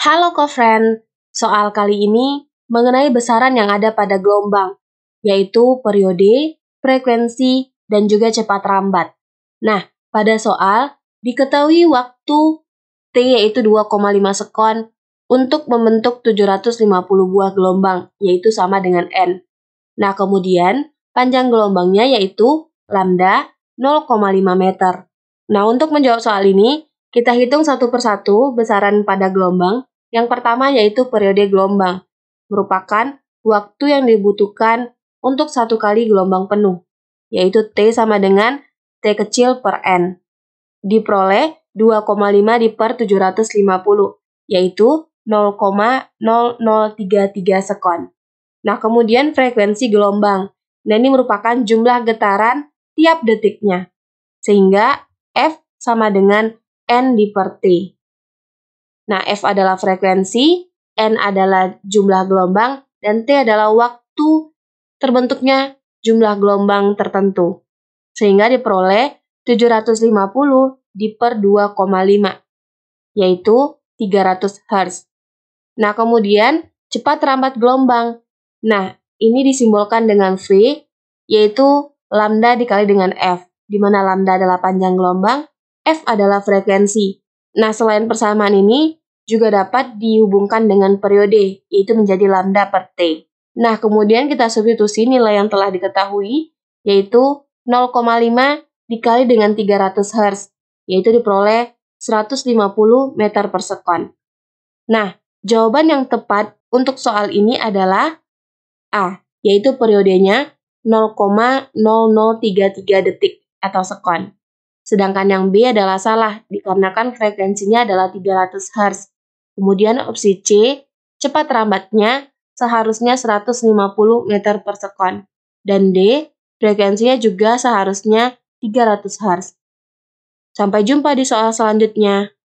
Halo co-friend, soal kali ini mengenai besaran yang ada pada gelombang, yaitu periode, frekuensi, dan juga cepat rambat. Nah, pada soal diketahui waktu T yaitu 2,5 sekon untuk membentuk 750 buah gelombang, yaitu sama dengan N. Nah, kemudian panjang gelombangnya yaitu lambda 0,5 meter. Nah, untuk menjawab soal ini, kita hitung satu persatu besaran pada gelombang yang pertama yaitu periode gelombang, merupakan waktu yang dibutuhkan untuk satu kali gelombang penuh, yaitu T sama dengan T kecil per N. Diperoleh 2,5 di per 750, yaitu 0,0033 sekon. Nah, kemudian frekuensi gelombang. Nah, ini merupakan jumlah getaran tiap detiknya. Sehingga F sama dengan N di per T. Nah, F adalah frekuensi, N adalah jumlah gelombang, dan T adalah waktu terbentuknya jumlah gelombang tertentu. Sehingga diperoleh 750 diper 2,5, yaitu 300 Hz. Nah, kemudian cepat rambat gelombang. Nah, ini disimbolkan dengan V, yaitu lambda dikali dengan F, di mana lambda adalah panjang gelombang, F adalah frekuensi. Nah, selain persamaan ini, juga dapat dihubungkan dengan periode, yaitu menjadi lambda per T. Nah, kemudian kita substitusi nilai yang telah diketahui, yaitu 0,5 dikali dengan 300 Hz, yaitu diperoleh 150 meter per sekon. Nah, jawaban yang tepat untuk soal ini adalah A, yaitu periodenya 0,0033 detik atau sekon. Sedangkan yang B adalah salah, dikarenakan frekuensinya adalah 300 Hz. Kemudian opsi C, cepat rambatnya seharusnya 150 meter per sekon. Dan D, frekuensinya juga seharusnya 300 Hz. Sampai jumpa di soal selanjutnya.